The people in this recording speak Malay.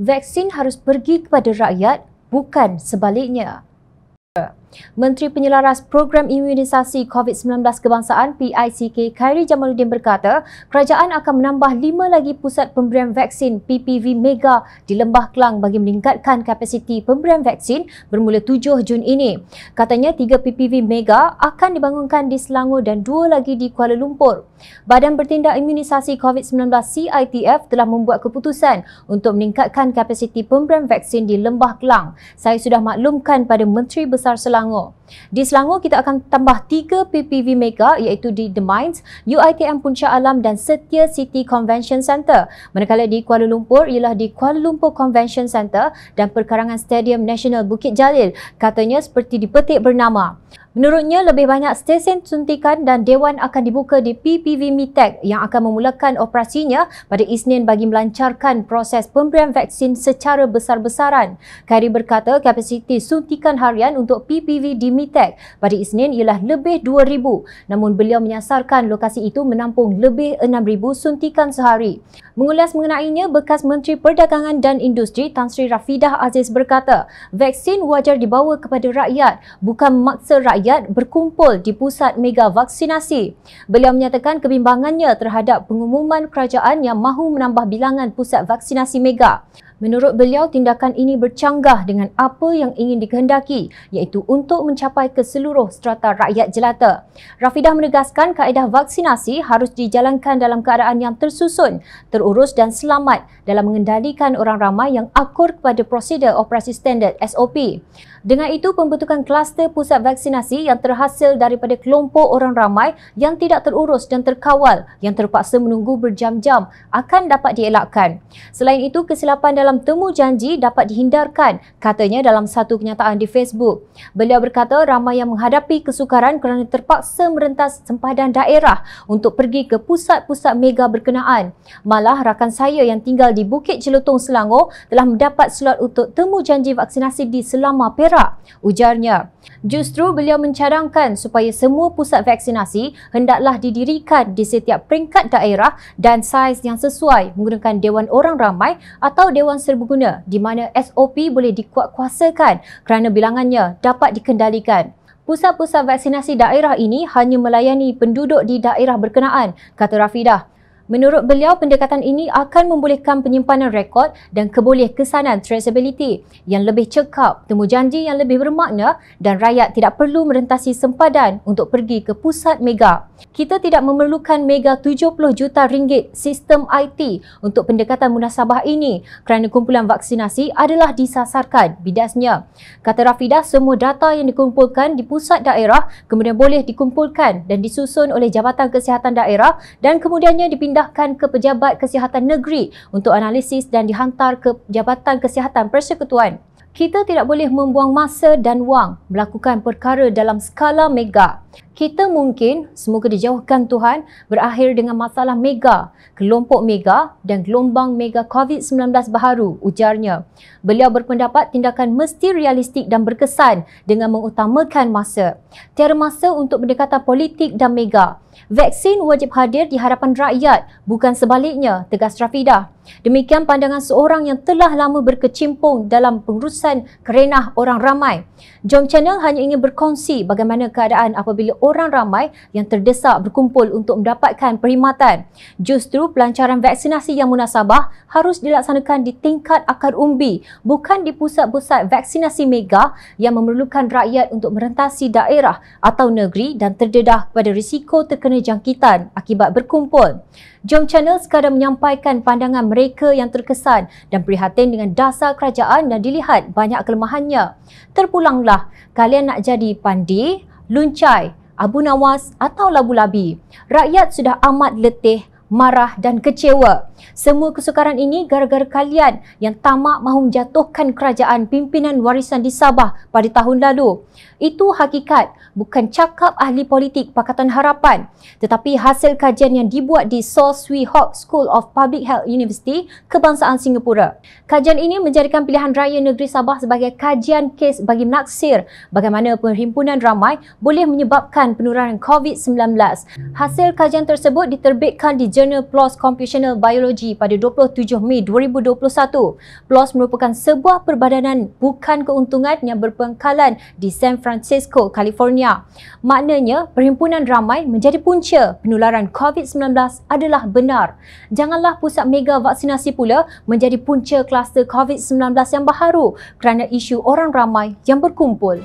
vaksin harus pergi kepada rakyat bukan sebaliknya. Menteri Penyelaras Program Imunisasi COVID-19 Kebangsaan PICK Khairi Jamaluddin berkata, kerajaan akan menambah lima lagi pusat pemberian vaksin PPV Mega di Lembah Kelang bagi meningkatkan kapasiti pemberian vaksin bermula 7 Jun ini. Katanya tiga PPV Mega akan dibangunkan di Selangor dan dua lagi di Kuala Lumpur. Badan Bertindak Imunisasi COVID-19 CITF telah membuat keputusan untuk meningkatkan kapasiti pemberian vaksin di Lembah Kelang. Saya sudah maklumkan pada Menteri Besar Selangor Selangor. Di Selangor kita akan tambah 3 PPV mega iaitu di The Mines, UITM Puncak Alam dan Setia City Convention Centre. Manakala di Kuala Lumpur ialah di Kuala Lumpur Convention Centre dan perkarangan Stadium Nasional Bukit Jalil katanya seperti dipetik bernama. Menurutnya, lebih banyak stesen suntikan dan dewan akan dibuka di PPV MITEC yang akan memulakan operasinya pada Isnin bagi melancarkan proses pemberian vaksin secara besar-besaran. Khairi berkata kapasiti suntikan harian untuk PPV di MITEC pada Isnin ialah lebih 2,000 namun beliau menyasarkan lokasi itu menampung lebih 6,000 suntikan sehari. Mengulas mengenainya, bekas Menteri Perdagangan dan Industri Tan Sri Rafidah Aziz berkata vaksin wajar dibawa kepada rakyat bukan maksa rakyat rakyat berkumpul di pusat mega vaksinasi. Beliau menyatakan kebimbangannya terhadap pengumuman kerajaan yang mahu menambah bilangan pusat vaksinasi mega. Menurut beliau, tindakan ini bercanggah dengan apa yang ingin dikehendaki iaitu untuk mencapai keseluruh strata rakyat jelata. Rafidah menegaskan kaedah vaksinasi harus dijalankan dalam keadaan yang tersusun, terurus dan selamat dalam mengendalikan orang ramai yang akur kepada prosedur operasi standard SOP. Dengan itu, pembentukan kluster pusat vaksinasi yang terhasil daripada kelompok orang ramai yang tidak terurus dan terkawal yang terpaksa menunggu berjam-jam akan dapat dielakkan. Selain itu, kesilapan dalam dalam temu janji dapat dihindarkan, katanya dalam satu kenyataan di Facebook. Beliau berkata ramai yang menghadapi kesukaran kerana terpaksa merentas sempadan daerah untuk pergi ke pusat-pusat mega berkenaan. Malah rakan saya yang tinggal di Bukit Celutong Selangor telah mendapat slot untuk temu janji vaksinasi di Selama Perak, ujarnya. Justru beliau mencadangkan supaya semua pusat vaksinasi hendaklah didirikan di setiap peringkat daerah dan saiz yang sesuai menggunakan Dewan Orang Ramai atau Dewan bantuan serbaguna di mana SOP boleh dikuatkuasakan kerana bilangannya dapat dikendalikan. Pusat-pusat vaksinasi daerah ini hanya melayani penduduk di daerah berkenaan, kata Rafidah. Menurut beliau, pendekatan ini akan membolehkan penyimpanan rekod dan keboleh kesanan traceability yang lebih cekap, temu janji yang lebih bermakna dan rakyat tidak perlu merentasi sempadan untuk pergi ke pusat mega. Kita tidak memerlukan mega 70 juta ringgit sistem IT untuk pendekatan munasabah ini kerana kumpulan vaksinasi adalah disasarkan, bidasnya. Kata Rafidah, semua data yang dikumpulkan di pusat daerah kemudian boleh dikumpulkan dan disusun oleh Jabatan Kesihatan Daerah dan kemudiannya dipindahkan dipindahkan ke Pejabat Kesihatan Negeri untuk analisis dan dihantar ke Jabatan Kesihatan Persekutuan. Kita tidak boleh membuang masa dan wang melakukan perkara dalam skala mega kita mungkin semoga dijauhkan Tuhan berakhir dengan masalah mega, kelompok mega dan gelombang mega COVID-19 baharu ujarnya. Beliau berpendapat tindakan mesti realistik dan berkesan dengan mengutamakan masa. Tiada masa untuk pendekatan politik dan mega. Vaksin wajib hadir di hadapan rakyat, bukan sebaliknya, tegas Rafidah. Demikian pandangan seorang yang telah lama berkecimpung dalam pengurusan kerenah orang ramai. Jom Channel hanya ingin berkongsi bagaimana keadaan apabila orang ramai yang terdesak berkumpul untuk mendapatkan perkhidmatan. Justru pelancaran vaksinasi yang munasabah harus dilaksanakan di tingkat akar umbi, bukan di pusat-pusat vaksinasi mega yang memerlukan rakyat untuk merentasi daerah atau negeri dan terdedah kepada risiko terkena jangkitan akibat berkumpul. Jom Channel sekadar menyampaikan pandangan mereka yang terkesan dan prihatin dengan dasar kerajaan dan dilihat banyak kelemahannya. Terpulanglah, kalian nak jadi pandi, luncai, Abu Nawas atau Labu Labi. Rakyat sudah amat letih marah dan kecewa. Semua kesukaran ini gara-gara kalian yang tamak mahu menjatuhkan kerajaan pimpinan warisan di Sabah pada tahun lalu. Itu hakikat bukan cakap ahli politik Pakatan Harapan tetapi hasil kajian yang dibuat di Saw Swee Hock School of Public Health University Kebangsaan Singapura. Kajian ini menjadikan pilihan raya negeri Sabah sebagai kajian kes bagi menaksir bagaimana perhimpunan ramai boleh menyebabkan penurunan COVID-19. Hasil kajian tersebut diterbitkan di Journal PLOS Computational Biology pada 27 Mei 2021. PLOS merupakan sebuah perbadanan bukan keuntungan yang berpengkalan di San Francisco, California. Maknanya, perhimpunan ramai menjadi punca penularan COVID-19 adalah benar. Janganlah pusat mega vaksinasi pula menjadi punca kluster COVID-19 yang baharu kerana isu orang ramai yang berkumpul.